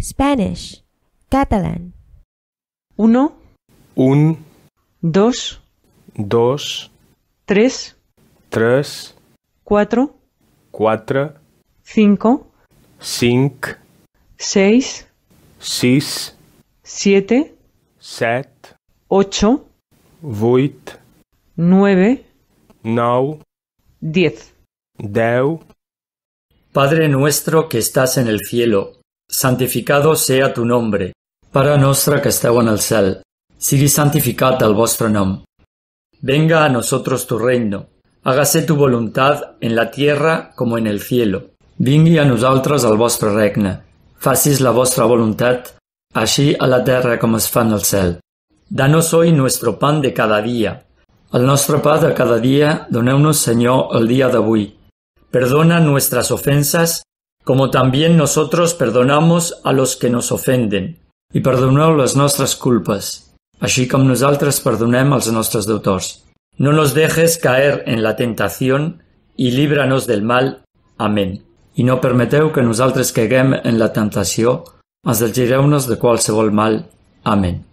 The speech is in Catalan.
Spanish, catalán. Uno. Un. Dos. Dos. Tres. Tres. Cuatro. Cuatro. Cinco. Cinco. Seis. Seis. Siete. Set. Ocho. Vuit. Nueve. Nou. Diez. Deu. Padre nuestro que estás en el cielo Santificado sea tu nombre, Pare nostre que esteu en el cel, sigui santificat el vostre nom. Venga a nosotros tu reino, hágase tu voluntad en la tierra como en el cielo. Vingui a nosaltres el vostre regne, facis la vostra voluntat, així a la terra com es fa en el cel. Danos hoy nuestro pan de cada dia. El nostre pa de cada dia doneu-nos, Senyor, el dia d'avui. Perdona nuestras ofensas, como también nosotros perdonamos a los que nos ofenden, i perdoneu les nostres culpes, així com nosaltres perdonem els nostres deutors. No nos dejes caer en la tentación i líbranos del mal. Amén. I no permeteu que nosaltres caiguem en la tentació, mas desgireu-nos de qualsevol mal. Amén.